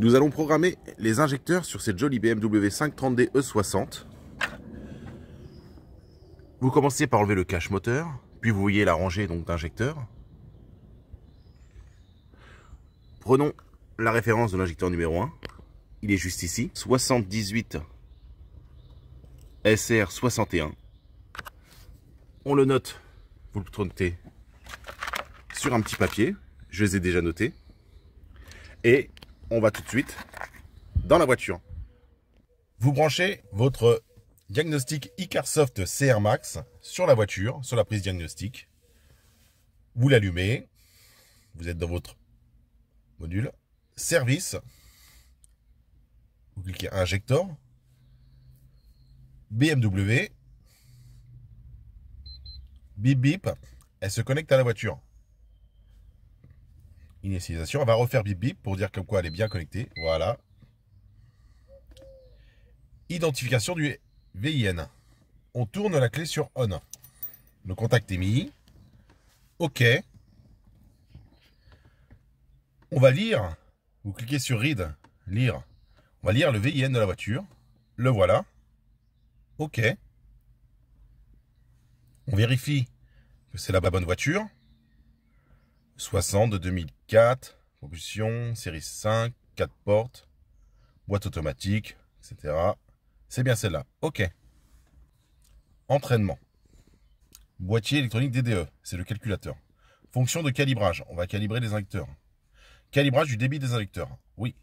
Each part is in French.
Nous allons programmer les injecteurs sur cette jolie BMW 530D E60. Vous commencez par enlever le cache moteur, puis vous voyez la rangée d'injecteurs. Prenons la référence de l'injecteur numéro 1. Il est juste ici, 78 SR61. On le note, vous le notez sur un petit papier, je les ai déjà notés. Et on va tout de suite dans la voiture. Vous branchez votre diagnostic Icarsoft CR Max sur la voiture, sur la prise diagnostic. Vous l'allumez. Vous êtes dans votre module. Service. Vous cliquez Injector. BMW. Bip bip. Elle se connecte à la voiture. Initialisation. On va refaire bip bip pour dire comme quoi elle est bien connectée. Voilà. Identification du VIN. On tourne la clé sur ON. Le contact est mis. OK. On va lire. Vous cliquez sur Read. Lire. On va lire le VIN de la voiture. Le voilà. OK. On vérifie que c'est la bonne voiture. 60 de 2004, propulsion, série 5, 4 portes, boîte automatique, etc. C'est bien celle-là. Ok. Entraînement. Boîtier électronique DDE, c'est le calculateur. Fonction de calibrage, on va calibrer les inducteurs. Calibrage du débit des inducteurs. oui.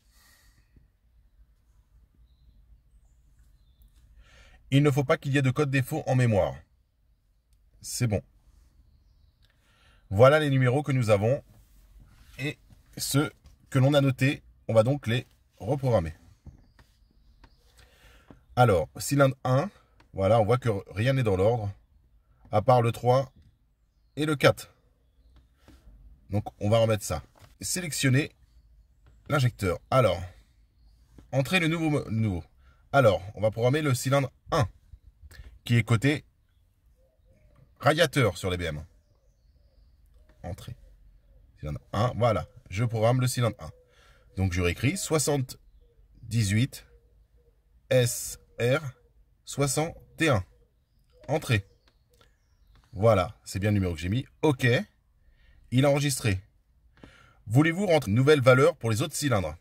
Il ne faut pas qu'il y ait de code défaut en mémoire. C'est bon. Voilà les numéros que nous avons et ceux que l'on a notés, on va donc les reprogrammer. Alors, cylindre 1, voilà, on voit que rien n'est dans l'ordre, à part le 3 et le 4. Donc, on va remettre ça. Sélectionner l'injecteur. Alors, entrer le nouveau, Alors, on va programmer le cylindre 1, qui est côté radiateur sur les BM entrée. Cylindre 1, voilà. Je programme le cylindre 1. Donc je réécris 78 SR 61. Entrée. Voilà, c'est bien le numéro que j'ai mis. OK. Il a enregistré. Voulez-vous rentrer une nouvelle valeur pour les autres cylindres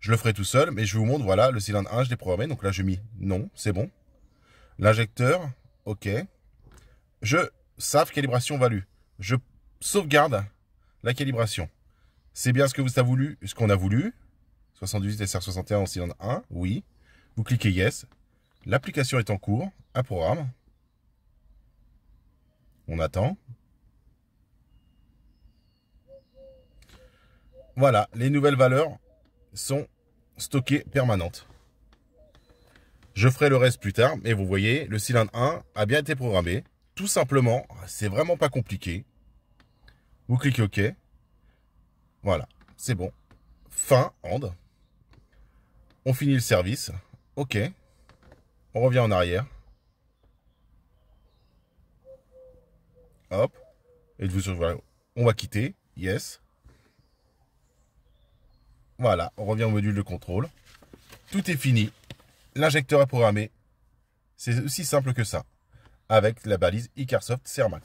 Je le ferai tout seul, mais je vous montre, voilà, le cylindre 1, je l'ai programmé. Donc là, je mis non, c'est bon. L'injecteur, OK. Je, save calibration, value. Je sauvegarde la calibration. C'est bien ce que vous avez voulu, ce qu'on a voulu. 78 SR61 en cylindre 1, oui. Vous cliquez Yes. L'application est en cours, un programme. On attend. Voilà, les nouvelles valeurs sont stockées permanentes. Je ferai le reste plus tard, mais vous voyez, le cylindre 1 a bien été programmé. Tout simplement, c'est vraiment pas compliqué. Vous cliquez OK. Voilà, c'est bon. Fin, End. On finit le service. OK. On revient en arrière. Hop. Et vous On va quitter. Yes. Voilà, on revient au module de contrôle. Tout est fini. L'injecteur est programmé. C'est aussi simple que ça. Avec la balise Icarsoft Cermax.